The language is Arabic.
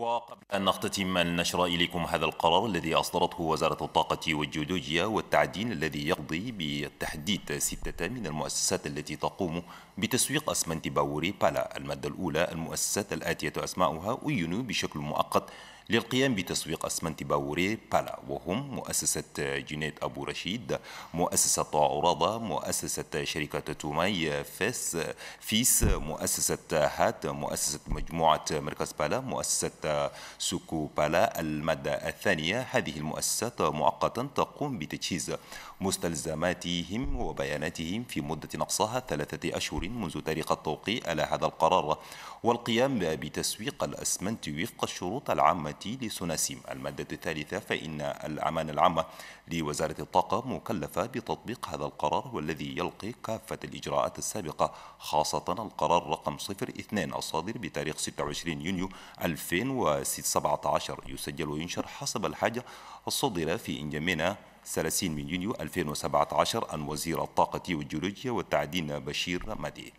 وقبل أن نختتم النشر إليكم هذا القرار الذي أصدرته وزارة الطاقة والجيولوجيا والتعدين الذي يقضي بتحديد ستة من المؤسسات التي تقوم بتسويق أسمنت باوري بالا المادة الأولى المؤسسات الآتية أسماؤها أينوا بشكل مؤقت للقيام بتسويق أسمنت باوري بالا وهم مؤسسة جنيد أبو رشيد مؤسسة طاعرضة مؤسسة شركة تومي فيس فيس مؤسسة هات مؤسسة مجموعة مركز بالا مؤسسة سوكو بالا المادة الثانية هذه المؤسسات مؤقتا تقوم بتجهيز مستلزماتهم وبياناتهم في مدة نقصها ثلاثة أشهر منذ تاريخ التوقيع على هذا القرار والقيام بتسويق الأسمنت وفق الشروط العامة لسوناسيم المادة الثالثة فإن الأعمال العامة لوزارة الطاقة مكلفة بتطبيق هذا القرار والذي يلقي كافة الإجراءات السابقة خاصة القرار رقم 02 الصادر بتاريخ 26 يونيو 2017 يسجل وينشر حسب الحاجة الصدر في إنجمينا 30 من يونيو 2017 عن وزير الطاقة والجيولوجيا والتعدين بشير مدي